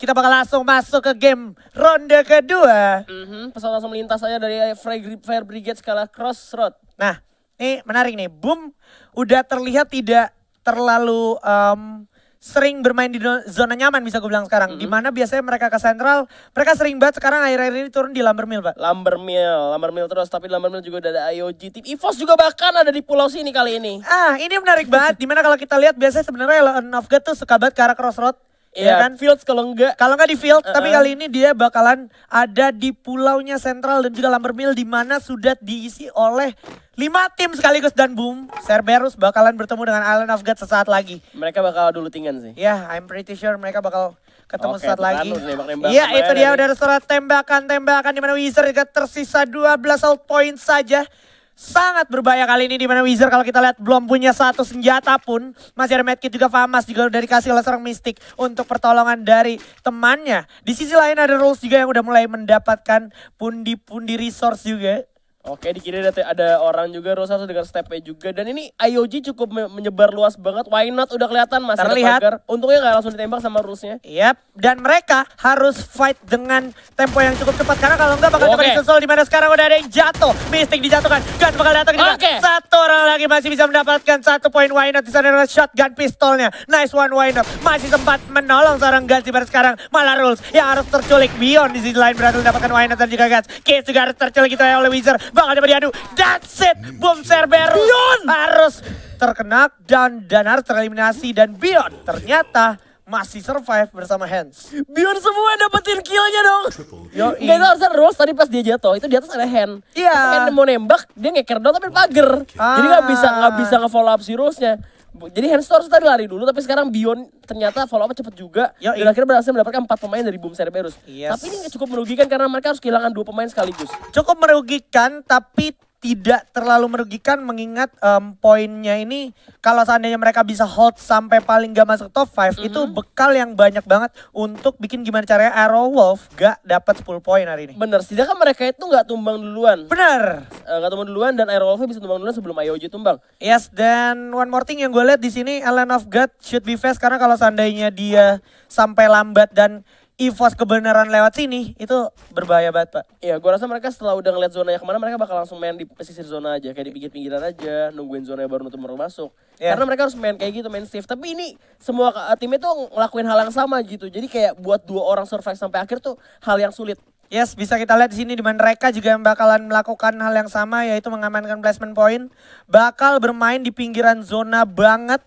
kita bakal langsung masuk ke game ronde kedua. Mm-hmm, pesawat langsung melintas saja dari Fair Brigade skala Crossroad. Nah, ini menarik nih. Boom udah terlihat tidak terlalu um, sering bermain di zona nyaman bisa gue bilang sekarang. Mm-hmm. Dimana biasanya mereka ke sentral, mereka sering banget sekarang akhir-akhir ini turun di Lumber Mill, Pak. Lumber Mill, Lumber Mill terus. Tapi Lumber Mill juga udah ada IOG. Tim EVOS juga bahkan ada di pulau sini kali ini. Ah, ini menarik banget. Dimana kalau kita lihat biasanya sebenarnya Lone of God tuh suka banget ke arah crossroad. Ya iya yeah, kan? Fields kalau enggak. Kalau enggak di Field, uh -uh. tapi kali ini dia bakalan ada di pulaunya sentral dan juga Lambermill di mana sudah diisi oleh lima tim sekaligus dan boom, Cerberus bakalan bertemu dengan Island of God sesaat lagi. Mereka bakal dulu tinggal sih. Ya, yeah, I'm pretty sure mereka bakal ketemu okay, sesaat lagi. Iya, itu dia udah surat tembakan-tembakan di mana Wizard tersisa 12 belas point saja sangat berbahaya kali ini di mana Wizard kalau kita lihat belum punya satu senjata pun masih ada medkit juga Famas juga udah dikasih oleh seorang mistik untuk pertolongan dari temannya di sisi lain ada Rules juga yang udah mulai mendapatkan pundi-pundi resource juga Oke di kiri ada, ada orang juga Rosa dengan stepnya juga dan ini IOG cukup menyebar luas banget. Why not udah kelihatan mas. Terlihat. Pagar. Untungnya nggak langsung ditembak sama Rusnya. Yap. Dan mereka harus fight dengan tempo yang cukup cepat karena kalau nggak bakal okay. cepat disesol dimana sekarang udah ada yang jatuh. Mistik dijatuhkan. Gun bakal datang. Oke. Okay. Satu orang lagi masih bisa mendapatkan satu poin Why not di sana adalah shotgun pistolnya. Nice one Why not. Masih sempat menolong seorang Gun. dimana sekarang malah Rules yang harus terculik Bion di sisi lain berhasil mendapatkan Why not dan juga Guts. Kids juga harus terculik itu oleh Wizard bakal dapat diadu. That's it. Boom Cerberus Bion. harus terkena dan dan harus tereliminasi dan Bion ternyata masih survive bersama Hands. Bion semua dapetin killnya dong. E. Yo, Gak itu harusnya Rose tadi pas dia jatuh itu di atas ada Hand. Iya. Yeah. Hand mau nembak dia ngeker dong tapi pagar. Ah. Jadi nggak bisa nggak bisa ngefollow up si Rose nya jadi harus tadi lari dulu tapi sekarang Bion ternyata follow up cepet juga Yo, dan akhirnya berhasil mendapatkan empat pemain dari Boom Cerberus. Yes. Tapi ini cukup merugikan karena mereka harus kehilangan dua pemain sekaligus. Cukup merugikan tapi tidak terlalu merugikan mengingat um, poinnya ini kalau seandainya mereka bisa hold sampai paling gak masuk top 5 mm -hmm. itu bekal yang banyak banget untuk bikin gimana caranya Arrow Wolf gak dapat 10 poin hari ini. Bener, kan mereka itu gak tumbang duluan. Bener. Uh, eh, gak tumbang duluan dan Arrow Wolf bisa tumbang duluan sebelum Ayoji tumbang. Yes, dan one more thing yang gue lihat di sini Alan of God should be fast karena kalau seandainya dia sampai lambat dan EVOS kebenaran lewat sini itu berbahaya banget pak. Iya, gua rasa mereka setelah udah ngeliat zona yang kemana mereka bakal langsung main di pesisir zona aja, kayak di pinggir-pinggiran aja, nungguin zona yang baru untuk baru masuk. Yeah. Karena mereka harus main kayak gitu, main safe. Tapi ini semua eh, tim itu ngelakuin hal yang sama gitu. Jadi kayak buat dua orang survive sampai akhir tuh hal yang sulit. Yes, bisa kita lihat di sini di mana mereka juga yang bakalan melakukan hal yang sama yaitu mengamankan placement point, bakal bermain di pinggiran zona banget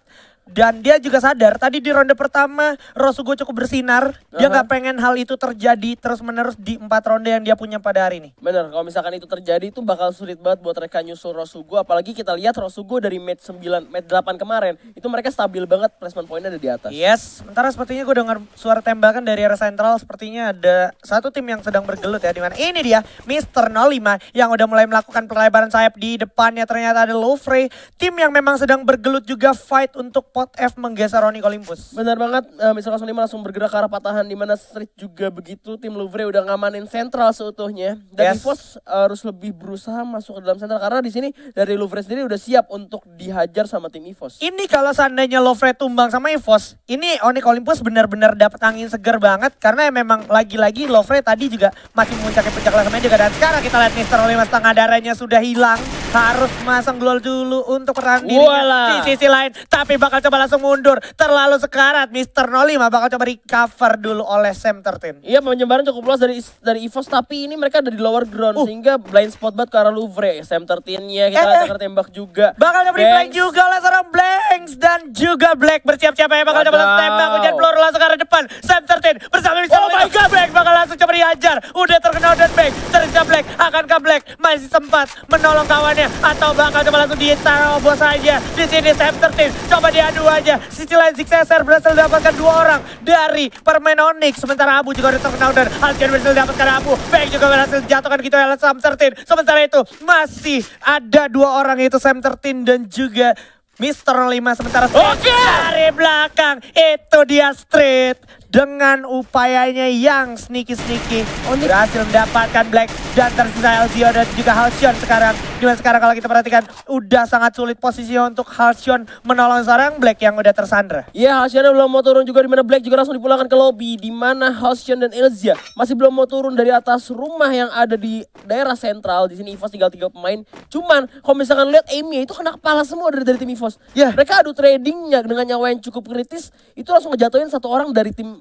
dan dia juga sadar tadi di ronde pertama Rosugo cukup bersinar. Dia nggak uh -huh. pengen hal itu terjadi terus menerus di empat ronde yang dia punya pada hari ini. Bener, kalau misalkan itu terjadi itu bakal sulit banget buat mereka nyusul Rosugo. Apalagi kita lihat Rosugo dari match 9, match 8 kemarin itu mereka stabil banget placement poinnya ada di atas. Yes, sementara sepertinya gue dengar suara tembakan dari area sentral sepertinya ada satu tim yang sedang bergelut ya di mana ini dia Mister 05 yang udah mulai melakukan pelebaran sayap di depannya ternyata ada Lofre tim yang memang sedang bergelut juga fight untuk Pot F menggeser Roni Olympus. Benar banget, uh, Mr. 05 langsung bergerak ke arah patahan di mana Street juga begitu. Tim Louvre udah ngamanin sentral seutuhnya. Dan yes. Divos harus lebih berusaha masuk ke dalam sentral karena di sini dari Louvre sendiri udah siap untuk dihajar sama tim Evos. Ini kalau seandainya Louvre tumbang sama Evos, ini Onyx Olympus benar-benar dapat angin seger banget karena memang lagi-lagi Louvre tadi juga masih puncak-puncak juga dan sekarang kita lihat Mister 05 setengah darahnya sudah hilang harus masang glol dulu untuk perang di sisi lain. Tapi bakal coba langsung mundur. Terlalu sekarat. Mister 05 bakal coba recover dulu oleh Sam Tertin. Iya penyebaran cukup luas dari dari EVOS. Tapi ini mereka ada di lower ground. Uh. Sehingga blind spot banget ke arah Louvre. Sam Iya kita eh, eh. akan tertembak juga. Bakal coba di blank juga oleh seorang Blanks. Dan juga Black bersiap-siap ya. Bakal coba langsung tembak. Hujan peluru langsung ke arah depan. Sam Tertin bersama Mister Oh my God Black bakal langsung coba dihajar. Udah terkenal dan Black Terus Black. Akankah Black masih sempat menolong kawannya depannya atau bakal coba langsung diterobos aja. Di sini Sam Team coba diadu aja. Sisi lain Zigzaser berhasil dapatkan dua orang dari permen Onyx. Sementara Abu juga udah terkenal dan Alkian berhasil dapatkan Abu. Bang juga berhasil jatuhkan gitu ya Sam Team. Sementara itu masih ada dua orang itu Sam Team dan juga Mister 5 sementara Okay. dari belakang itu dia street dengan upayanya yang sneaky-sneaky oh, berhasil mendapatkan Black dan tersisa Elzio dan juga Halcyon sekarang dimana sekarang kalau kita perhatikan udah sangat sulit posisi untuk Halcyon menolong seorang Black yang udah tersandra ya Halcyon belum mau turun juga dimana Black juga langsung dipulangkan ke lobby dimana Halcyon dan Elzia masih belum mau turun dari atas rumah yang ada di daerah sentral di sini EVOS tinggal tiga pemain cuman kalau misalkan lihat Amy itu kena kepala semua dari, dari tim EVOS yeah. mereka adu tradingnya dengan nyawa yang cukup kritis itu langsung ngejatuhin satu orang dari tim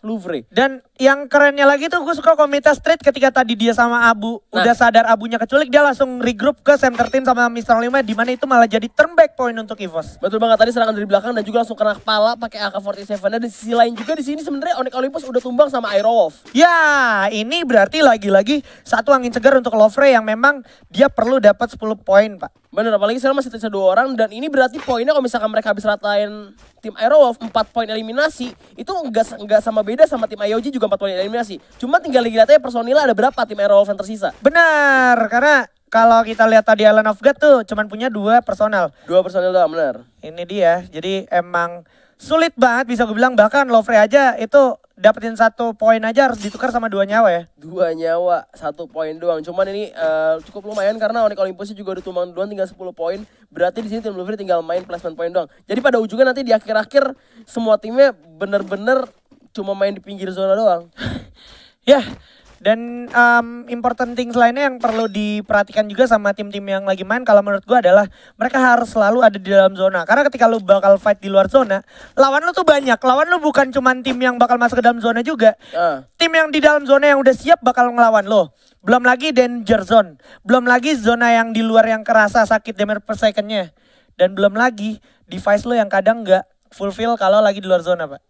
Louvre. Dan yang kerennya lagi tuh gue suka komite street ketika tadi dia sama Abu nah. udah sadar Abunya keculik dia langsung regroup ke center tim sama Mister 5 di mana itu malah jadi turn back point untuk Evos. Betul banget tadi serangan dari belakang dan juga langsung kena kepala pakai AK47 dan di sisi lain juga di sini sebenarnya Onyx Olympus udah tumbang sama Aero Wolf. Ya, ini berarti lagi-lagi satu angin segar untuk Louvre yang memang dia perlu dapat 10 poin, Pak. Bener, apalagi sekarang masih tersisa dua orang dan ini berarti poinnya kalau misalkan mereka habis ratain tim Aero Wolf 4 poin eliminasi itu enggak enggak sama beda sama tim IOG juga 4 poin eliminasi. Cuma tinggal dilihat aja personilnya ada berapa tim Arrow Wolfen tersisa. Benar, karena kalau kita lihat tadi Alan of God tuh cuman punya dua personal. Dua personal doang, benar. Ini dia, jadi emang sulit banget bisa gue bilang bahkan Lovre aja itu dapetin satu poin aja harus ditukar sama dua nyawa ya dua nyawa satu poin doang cuman ini uh, cukup lumayan karena Onyx Olympus juga udah tumbang duluan tinggal 10 poin berarti di sini tim Lovre tinggal main placement poin doang jadi pada ujungnya nanti di akhir-akhir semua timnya bener-bener cuma main di pinggir zona doang. ya, yeah. dan um, important things lainnya yang perlu diperhatikan juga sama tim-tim yang lagi main kalau menurut gua adalah mereka harus selalu ada di dalam zona. Karena ketika lu bakal fight di luar zona, lawan lu tuh banyak. Lawan lu bukan cuma tim yang bakal masuk ke dalam zona juga. Uh. Tim yang di dalam zona yang udah siap bakal ngelawan lo. Belum lagi danger zone. Belum lagi zona yang di luar yang kerasa sakit damage per secondnya. Dan belum lagi device lo yang kadang nggak fulfill kalau lagi di luar zona, Pak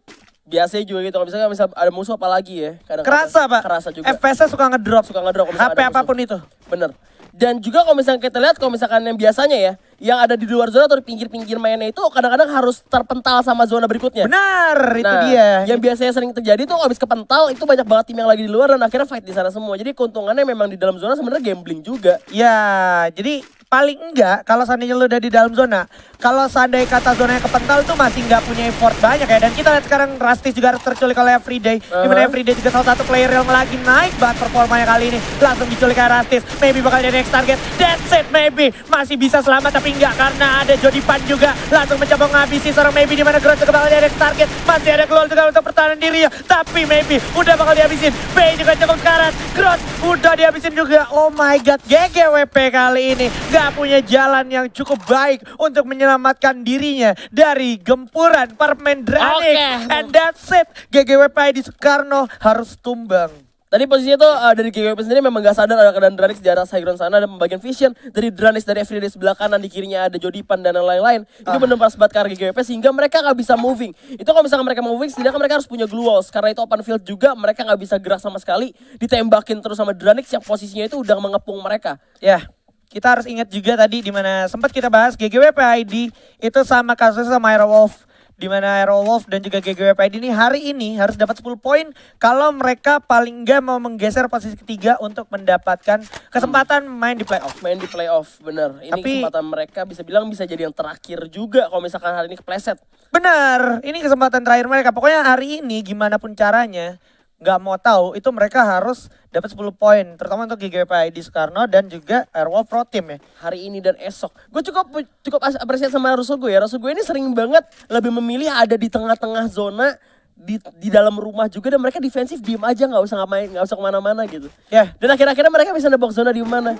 biasanya juga gitu kalau misalnya misal ada musuh apalagi ya kadang, kerasa pak kerasa juga FPS suka ngedrop suka ngedrop HP apapun itu bener dan juga kalau misalnya kita lihat kalau misalkan yang biasanya ya yang ada di luar zona atau di pinggir-pinggir mainnya itu kadang-kadang harus terpental sama zona berikutnya. Benar, itu nah, dia. Yang biasanya sering terjadi tuh habis kepental itu banyak banget tim yang lagi di luar dan akhirnya fight di sana semua. Jadi keuntungannya memang di dalam zona sebenarnya gambling juga. Ya, jadi paling enggak kalau seandainya lu udah di dalam zona kalau seandainya kata zona yang kepental tuh masih enggak punya effort banyak ya dan kita lihat sekarang Rastis juga harus terculik oleh Everyday uh -huh. dimana Everyday juga salah satu player yang lagi naik banget performanya kali ini langsung diculik oleh Rastis, maybe bakal jadi next target that's it maybe masih bisa selamat tapi enggak karena ada Jody Pan juga langsung mencoba menghabisi seorang maybe dimana Grot juga bakal jadi next target masih ada keluar juga untuk pertahanan diri ya tapi maybe udah bakal dihabisin Bay juga cukup sekarang. Grot udah dihabisin juga oh my god GGWP kali ini Gak tidak punya jalan yang cukup baik untuk menyelamatkan dirinya dari gempuran permen Dranik. Okay. And that's it. GGWP di Soekarno harus tumbang. Tadi posisinya tuh uh, dari GGWP sendiri memang gak sadar ada keadaan Dranix sejarah arah sana dan pembagian vision dari Dranix dari Everyday sebelah kanan di kirinya ada Jodipan dan lain-lain. Ah. Itu benar-benar sebat karena GGWP sehingga mereka gak bisa moving. Itu kalau misalkan mereka moving setidaknya mereka harus punya glue walls karena itu open field juga mereka gak bisa gerak sama sekali. Ditembakin terus sama Dranix yang posisinya itu udah mengepung mereka. Ya. Yeah kita harus ingat juga tadi di mana sempat kita bahas GGWPID itu sama kasus sama Wolf, di mana Wolf dan juga GGWPID ini hari ini harus dapat 10 poin kalau mereka paling nggak mau menggeser posisi ketiga untuk mendapatkan kesempatan main di playoff. Main di playoff, bener. Ini Tapi, kesempatan mereka bisa bilang bisa jadi yang terakhir juga kalau misalkan hari ini kepleset. Bener, ini kesempatan terakhir mereka. Pokoknya hari ini gimana pun caranya nggak mau tahu itu mereka harus dapat 10 poin terutama untuk GGP ID Soekarno dan juga Airwolf Pro Team ya hari ini dan esok gue cukup cukup apresiasi sama Rasul gue ya Rasul gue ini sering banget lebih memilih ada di tengah-tengah zona di, di dalam rumah juga dan mereka defensif diem aja nggak usah main nggak usah kemana-mana gitu ya yeah. dan akhir-akhirnya mereka bisa nebak zona di mana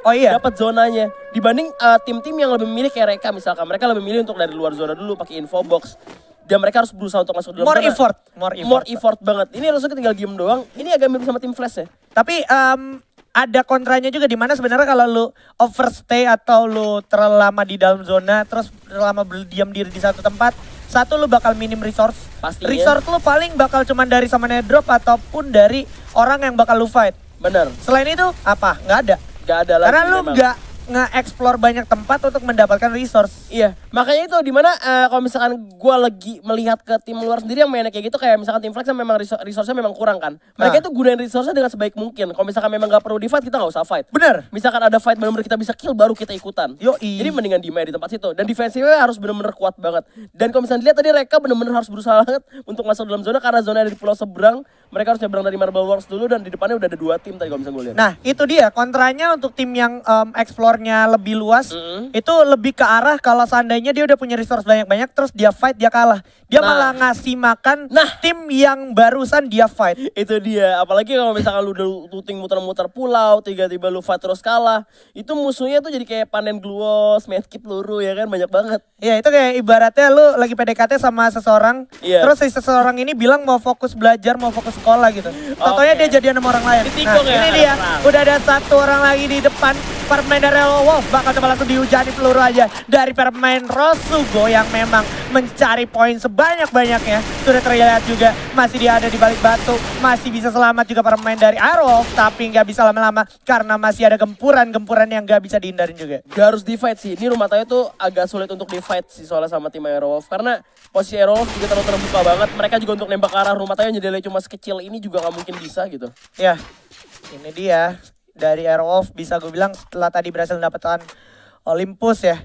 Oh iya. Dapat zonanya. Dibanding eh, tim-tim uh, yang lebih memilih kayak mereka misalkan mereka lebih memilih untuk dari luar zona dulu pakai info box dan mereka harus berusaha untuk masuk ke dalam more karena, effort more effort more effort banget ini harusnya tinggal diem doang ini agak mirip sama tim flash ya tapi um, ada kontranya juga di mana sebenarnya kalau lu overstay atau lu terlalu lama di dalam zona terus terlalu lama berdiam diri di satu tempat satu lu bakal minim resource pasti resource lu paling bakal cuman dari sama drop ataupun dari orang yang bakal lu fight bener selain itu apa nggak ada nggak ada lagi karena lu nggak nge-explore banyak tempat untuk mendapatkan resource. Iya, makanya itu dimana uh, eh, kalau misalkan gue lagi melihat ke tim luar sendiri yang mainnya kayak gitu kayak misalkan tim Flex yang memang resource-nya memang kurang kan. Mereka nah. itu gunain resource-nya dengan sebaik mungkin. Kalau misalkan memang gak perlu di fight kita gak usah fight. Bener. Misalkan ada fight benar-benar kita bisa kill baru kita ikutan. Yo, Jadi mendingan di main di tempat situ dan defensive-nya harus benar-benar kuat banget. Dan kalau misalnya dilihat tadi mereka benar-benar harus berusaha banget untuk masuk dalam zona karena zona ada di pulau seberang. Mereka harus nyebrang dari Marble Wars dulu dan di depannya udah ada dua tim tadi kalau misalnya gue lihat. Nah, itu dia kontranya untuk tim yang um, explore resource-nya lebih luas, mm-hmm. itu lebih ke arah kalau seandainya dia udah punya resource banyak-banyak terus dia fight dia kalah. Dia nah. malah ngasih makan nah. tim yang barusan dia fight. Itu dia. Apalagi kalau misalkan lu udah muter-muter pulau, tiba-tiba lu fight terus kalah, itu musuhnya tuh jadi kayak panen gluos, medkit luru ya kan banyak banget. Iya, itu kayak ibaratnya lu lagi PDKT sama seseorang, yeah. terus si seseorang ini bilang mau fokus belajar, mau fokus sekolah gitu. Contohnya okay. dia jadi sama orang lain. nah, ya. Ini dia. Udah ada satu orang lagi di depan permainan Wolf bakal coba langsung dihujani peluru aja dari para pemain Rosugo yang memang mencari poin sebanyak-banyaknya. Sudah terlihat juga masih dia ada di balik batu, masih bisa selamat juga para pemain dari Arrow, tapi nggak bisa lama-lama karena masih ada gempuran-gempuran yang nggak bisa dihindarin juga. Gak harus di fight sih, ini rumah tanya tuh agak sulit untuk di fight sih soalnya sama tim Arrow karena posisi Arrow juga terlalu terbuka banget. Mereka juga untuk nembak arah rumah tanya jadi cuma sekecil ini juga nggak mungkin bisa gitu. Ya, ini dia dari Airwolf bisa gue bilang setelah tadi berhasil mendapatkan Olympus ya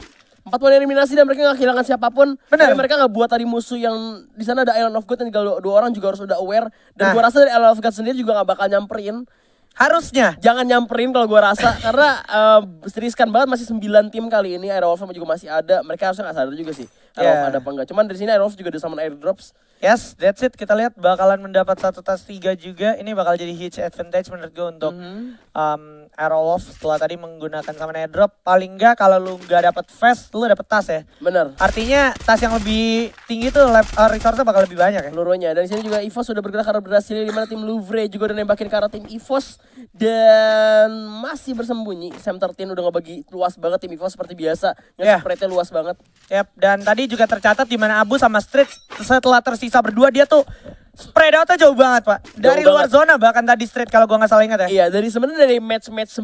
empat poin eliminasi dan mereka nggak kehilangan siapapun. Benar. Tapi mereka nggak buat tadi musuh yang di sana ada Island of God yang tinggal dua orang juga harus udah aware. Dan nah. gue rasa dari Island of God sendiri juga nggak bakal nyamperin. Harusnya. Jangan nyamperin kalau gue rasa karena uh, eh, seriskan banget masih sembilan tim kali ini Aerowolf sama juga masih ada. Mereka harusnya nggak sadar juga sih. Aerof yeah. ada apa enggak. Cuman dari sini Aerof juga ada summon airdrops. Yes, that's it. Kita lihat bakalan mendapat satu tas tiga juga. Ini bakal jadi huge advantage menurut gue untuk mm -hmm. um, Arrow setelah tadi menggunakan Kamen Drop paling enggak kalau lu nggak dapet vest lu dapet tas ya bener artinya tas yang lebih tinggi tuh lab, uh, eh, resource bakal lebih banyak ya pelurunya dan sini juga Evos sudah bergerak karena berhasil di mana tim Louvre juga udah nembakin karena tim Evos dan masih bersembunyi Sam 13 udah ngebagi luas banget tim Evos seperti biasa ya yeah. spreadnya luas banget yep dan tadi juga tercatat di mana Abu sama Street setelah tersisa berdua dia tuh spread out jauh banget pak dari jauh luar banget. zona bahkan tadi straight kalau gua nggak salah ingat ya iya dari sebenarnya dari match match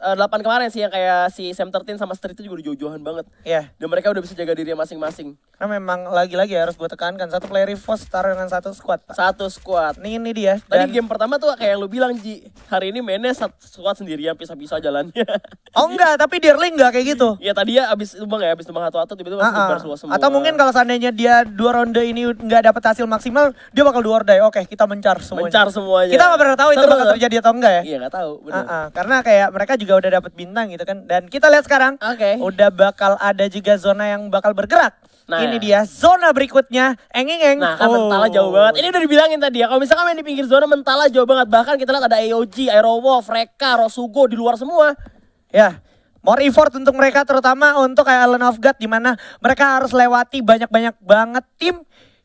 eh, delapan kemarin sih yang kayak si Sam 13 sama Street itu juga udah jauh-jauhan banget. Iya. Yeah. Dan mereka udah bisa jaga diri masing-masing. Karena memang lagi-lagi harus gue tekankan satu player reverse taruh dengan satu squad. Pak. Satu squad. Nih ini dia. Dan... game pertama tuh kayak yang lu bilang Ji, hari ini mainnya satu squad sendirian bisa bisa jalannya. oh enggak, tapi Derling enggak kayak gitu. Iya tadi ya abis bang ya, abis bang satu atau tiba-tiba uh -uh. semua. Atau mungkin kalau seandainya dia dua ronde ini nggak dapet hasil maksimal, dia bakal bakal do Oke, kita mencar semua Mencar semuanya. Kita nggak pernah tahu itu bakal kan? terjadi atau enggak ya? Iya, nggak tahu. Ah, ah. Karena kayak mereka juga udah dapat bintang gitu kan. Dan kita lihat sekarang, okay. udah bakal ada juga zona yang bakal bergerak. Nah, ini dia zona berikutnya, enging eng Nah, kan oh. mentala jauh banget. Ini udah dibilangin tadi ya, kalau misalkan main di pinggir zona mentala jauh banget. Bahkan kita lihat ada AOG, Aerowolf, Reka, Rosugo di luar semua. Ya, more effort untuk mereka terutama untuk Island of God di mana mereka harus lewati banyak-banyak banget tim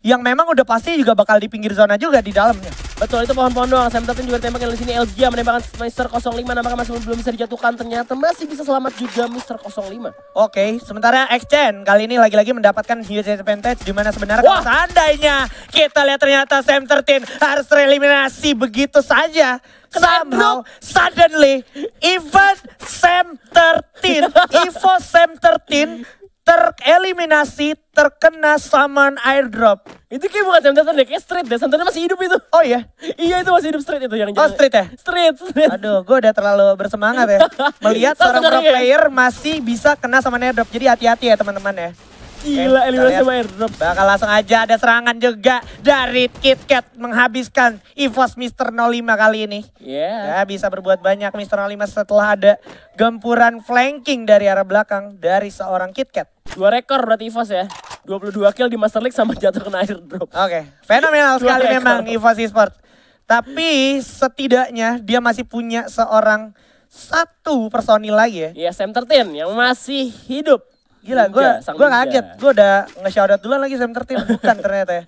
yang memang udah pasti juga bakal di pinggir zona juga di dalamnya. Betul, itu pohon-pohon doang. Sam Tapin juga tembakan di sini. LG menembakkan Mister 05, nampaknya masih belum bisa dijatuhkan. Ternyata masih bisa selamat juga Mister 05. Oke, okay, sementara x kali ini lagi-lagi mendapatkan huge advantage. Dimana sebenarnya Wah. kalau seandainya kita lihat ternyata Sam 13 harus tereliminasi begitu saja. Somehow, suddenly, even Sam 13, Evo Sam 13 tereliminasi terkena summon airdrop. Itu kayak bukan Santander deh, kayak street deh. Santander masih hidup itu. Oh iya? iya itu masih hidup street itu yang Oh street ya? Street, street. Aduh, gue udah terlalu bersemangat ya. Melihat seorang pro ya. player masih bisa kena summon airdrop. Jadi hati-hati ya teman-teman ya. Gila Elias sama airdrop. Bakal langsung aja ada serangan juga dari KitKat menghabiskan EVOS Mister 05 kali ini. Yeah. Ya, bisa berbuat banyak Mister 05 setelah ada gempuran flanking dari arah belakang dari seorang KitKat. Dua rekor berarti EVOS ya. 22 kill di Master League sama jatuh kena airdrop. Oke, okay. fenomenal sekali rekor. memang EVOS Esports. Tapi setidaknya dia masih punya seorang satu personil lagi ya. Iya, Sam 13 yang masih hidup Gila, gue gue kaget. Gue udah nge-shoutout duluan lagi Sam Tertin bukan ternyata ya.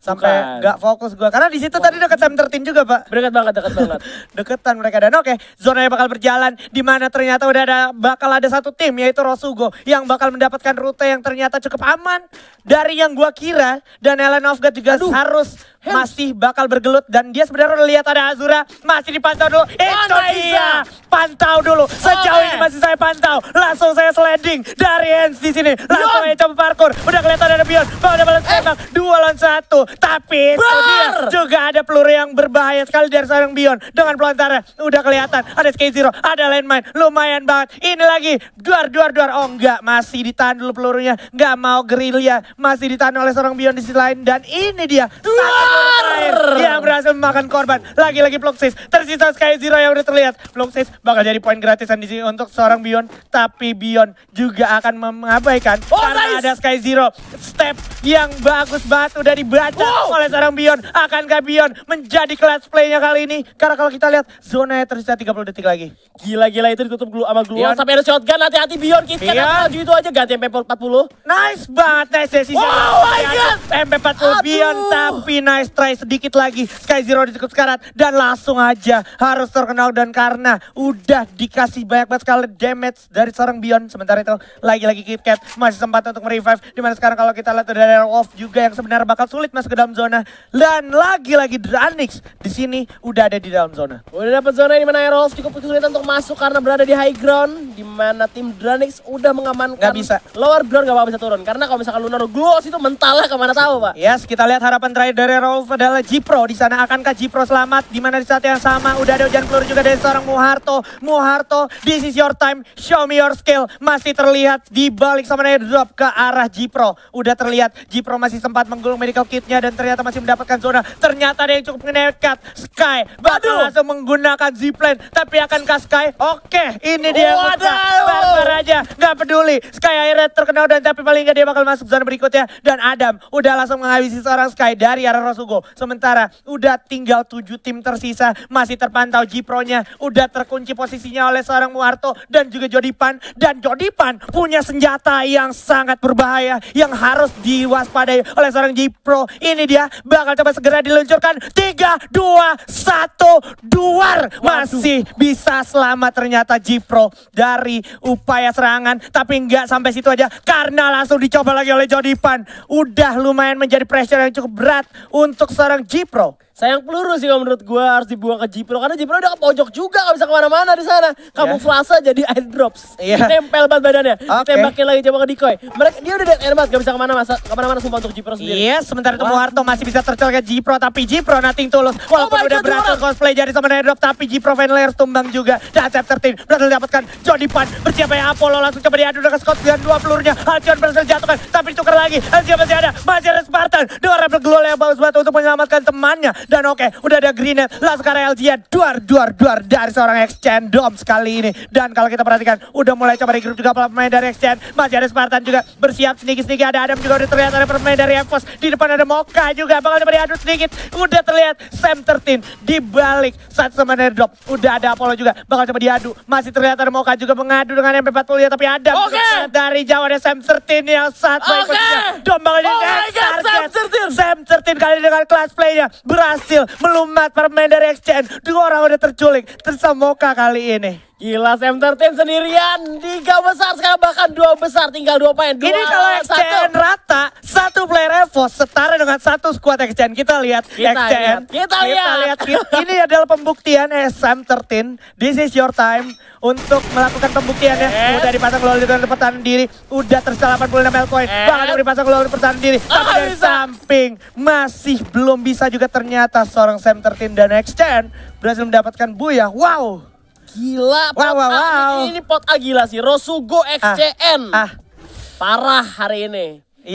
Sampai nggak fokus gue karena di situ tadi deket Sam Tertin juga, Pak. Deket banget, deket banget. Deketan mereka dan oke, okay, zona yang bakal berjalan di mana ternyata udah ada bakal ada satu tim yaitu Rosugo yang bakal mendapatkan rute yang ternyata cukup aman dari yang gue kira dan Ellen of God juga Aduh. harus masih bakal bergelut dan dia sebenarnya udah lihat ada Azura masih dipantau dulu itu dia pantau dulu sejauh ini masih saya pantau langsung saya sliding dari Hans di sini langsung saya coba parkour udah kelihatan ada Bion mau ada balas tembak eh! dua lawan satu tapi itu dia juga ada peluru yang berbahaya sekali dari seorang Bion dengan pelontarnya udah kelihatan ada Sky Zero ada landmine lumayan banget ini lagi duar duar duar oh enggak masih ditahan dulu pelurunya enggak mau gerilya masih ditahan oleh seorang Bion di sisi lain dan ini dia satu Ah! lain yang berhasil memakan korban. Lagi-lagi block Tersisa Sky Zero yang udah terlihat. Block bakal jadi poin gratisan di sini untuk seorang Bion. Tapi Bion juga akan mengabaikan. Oh, karena nice. ada Sky Zero. Step yang bagus banget udah dibaca wow. oleh seorang Bion. Akankah Bion menjadi kelas playnya kali ini? Karena kalau kita lihat zona tersisa 30 detik lagi. Gila-gila itu ditutup dulu sama gluon. Bion. Sampai ada shotgun. Hati-hati Bion. Kita maju itu aja ganti MP40. Nice banget. Nice decision. Wow, oh my God. MP40 Aduh. Bion. Tapi nice try sedikit lagi. Sky Zero cukup sekarat dan langsung aja harus terkenal dan karena udah dikasih banyak banget sekali damage dari seorang Bion. Sementara itu lagi-lagi KitKat masih sempat untuk merevive. Dimana sekarang kalau kita lihat dari Wolf juga yang sebenarnya bakal sulit masuk ke dalam zona. Dan lagi-lagi Dranix di sini udah ada di dalam zona. Udah dapat zona di mana Wolf cukup kesulitan untuk masuk karena berada di high ground di mana tim Dranix udah mengamankan gak bisa. lower ground gak apa bisa turun karena kalau misalkan Lunar Gloss itu mentalnya kemana tahu Pak. Ya, yes, kita lihat harapan terakhir dari Rolf adalah Jipro di sana akankah Jipro selamat di mana di saat yang sama udah ada hujan peluru juga dari seorang Muharto. Muharto, this is your time, show me your skill. Masih terlihat di balik sama drop ke arah Jipro. Udah terlihat Jipro masih sempat menggulung medical kitnya dan ternyata masih mendapatkan zona. Ternyata ada yang cukup nekat Sky bakal Aduh. langsung menggunakan zipline tapi akankah Sky? Oke, ini dia. Oh, aja, barbar aja, nggak peduli. Sky red terkenal dan tapi paling nggak dia bakal masuk zona berikutnya. Dan Adam udah langsung menghabisi seorang Sky dari arah Rosugo. Sementara udah tinggal tujuh tim tersisa, masih terpantau Jipro-nya. Udah terkunci posisinya oleh seorang Muarto dan juga Jodipan. Dan Jodipan punya senjata yang sangat berbahaya, yang harus diwaspadai oleh seorang Jipro. Ini dia bakal coba segera diluncurkan. tiga dua satu duar. Masih bisa selamat ternyata Jipro dari dari upaya serangan. Tapi nggak sampai situ aja karena langsung dicoba lagi oleh Jody Pan Udah lumayan menjadi pressure yang cukup berat untuk seorang Jipro. Sayang peluru sih kalau menurut gue harus dibuang ke Jipro karena Jipro udah ke pojok juga gak bisa kemana-mana di sana. Iya. Kamu yeah. Flasa jadi airdrops, yeah. tempel banget badannya, okay. tembakin lagi coba ke decoy. Mereka dia udah dead air gak bisa kemana-mana, kemana-mana sumpah untuk Jipro sendiri. Iya, yes, sementara itu muarto masih bisa tercel ke Jipro tapi Jipro nothing tulus. Walaupun oh udah God, berhasil cosplay jadi sama drop tapi Jipro Vanlayers tumbang juga. Dan chapter team berhasil dapatkan Johnny Pan bersiap ya Apollo langsung coba diadu dengan Scott dengan dua pelurunya. Halcyon berhasil jatuhkan tapi tukar lagi. Halcyon masih ada, masih ada Spartan. Dua rebel glow yang bagus banget untuk menyelamatkan temannya dan oke, okay, udah ada green lah sekarang LG arah Duar, duar, duar dari seorang exchange dom sekali ini. Dan kalau kita perhatikan, udah mulai coba regroup juga pemain dari exchange. Masih ada Spartan juga bersiap sedikit-sedikit. Ada Adam juga udah terlihat ada pemain dari Evos. Di depan ada Moka juga. Bakal diberi diadu sedikit. Udah terlihat Sam 13 dibalik saat sama drop. Udah ada Apollo juga. Bakal coba diadu. Masih terlihat ada Moka juga mengadu dengan MP ya. Tapi Adam okay. dari jauh ada Sam 13 yang saat baik okay. Dom bakal oh Sam 13. Sam 13 kali dengan kelas playnya. Berhasil berhasil melumat permen dari XCN. Dua orang udah terculik, tersemoka kali ini. Gila Sam tertin sendirian tiga besar sekarang bahkan dua besar tinggal dua poin. Dua, Ini kalau XCN satu. rata satu player Evos setara dengan satu squad XCN. Kita lihat kita XCN. Lihat. Kita, lihat. kita lihat. Ini adalah pembuktian eh, sm tertin. This is your time untuk melakukan pembuktiannya. Yes. Udah dipasang loli dengan pertahanan diri. Udah tersisa 86 L coin. Yes. Bahkan udah dipasang loli pertahanan diri. Ah, Tapi dari samping masih belum bisa juga ternyata seorang Sam tertin dan XCN berhasil mendapatkan Buya. Wow. Gila, pot wow, wow, ah, wow. Ini, ini pot A ah, gila sih. Rosugo XCN. Ah, ah. Parah hari ini.